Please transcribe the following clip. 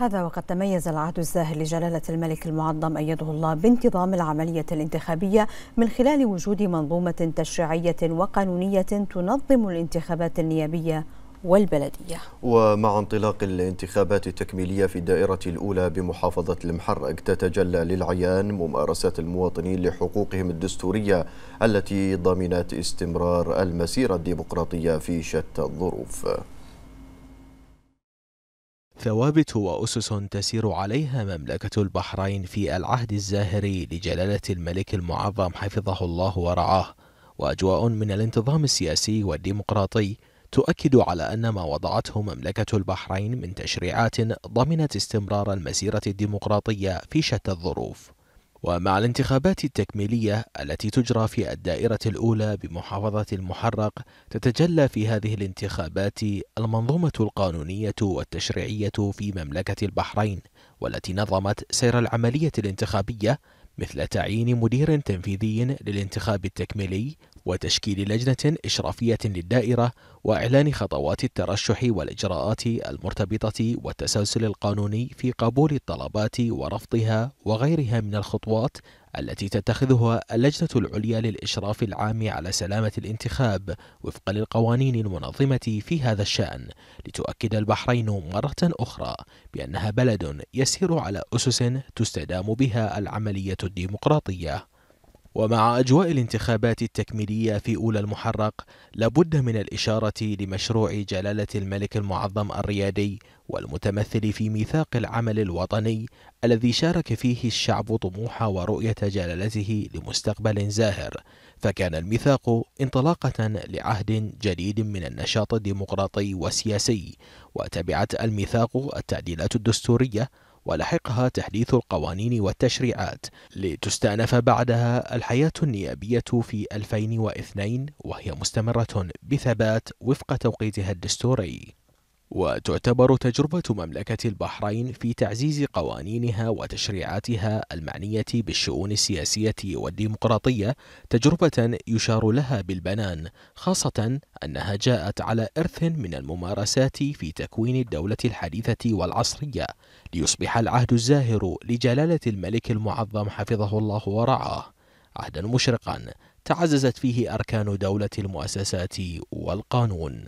هذا وقد تميز العهد الزاهر لجلالة الملك المعظم أيده الله بانتظام العملية الانتخابية من خلال وجود منظومة تشريعية وقانونية تنظم الانتخابات النيابية والبلدية ومع انطلاق الانتخابات التكميلية في الدائرة الأولى بمحافظة المحرق تتجلى للعيان ممارسات المواطنين لحقوقهم الدستورية التي ضمنت استمرار المسيرة الديمقراطية في شتى الظروف ثوابت وأسس تسير عليها مملكة البحرين في العهد الزاهري لجلالة الملك المعظم حفظه الله ورعاه وأجواء من الانتظام السياسي والديمقراطي تؤكد على أن ما وضعته مملكة البحرين من تشريعات ضمنت استمرار المسيرة الديمقراطية في شتى الظروف ومع الانتخابات التكميلية التي تجرى في الدائرة الأولى بمحافظة المحرق تتجلى في هذه الانتخابات المنظومة القانونية والتشريعية في مملكة البحرين والتي نظمت سير العملية الانتخابية مثل تعيين مدير تنفيذي للانتخاب التكميلي وتشكيل لجنة إشرافية للدائرة وإعلان خطوات الترشح والإجراءات المرتبطة والتسلسل القانوني في قبول الطلبات ورفضها وغيرها من الخطوات التي تتخذها اللجنة العليا للإشراف العام على سلامة الانتخاب وفقا للقوانين المنظمة في هذا الشأن لتؤكد البحرين مرة أخرى بأنها بلد يسير على أسس تستدام بها العملية الديمقراطية ومع أجواء الانتخابات التكميلية في أولى المحرق لابد من الإشارة لمشروع جلالة الملك المعظم الريادي والمتمثل في ميثاق العمل الوطني الذي شارك فيه الشعب طموح ورؤية جلالته لمستقبل زاهر فكان الميثاق انطلاقة لعهد جديد من النشاط الديمقراطي والسياسي وتبعت الميثاق التعديلات الدستورية ولحقها تحديث القوانين والتشريعات لتستأنف بعدها الحياة النيابية في 2002 وهي مستمرة بثبات وفق توقيتها الدستوري وتعتبر تجربة مملكة البحرين في تعزيز قوانينها وتشريعاتها المعنية بالشؤون السياسية والديمقراطية تجربة يشار لها بالبنان، خاصة أنها جاءت على إرث من الممارسات في تكوين الدولة الحديثة والعصرية، ليصبح العهد الزاهر لجلالة الملك المعظم حفظه الله ورعاه، عهدا مشرقا تعززت فيه أركان دولة المؤسسات والقانون.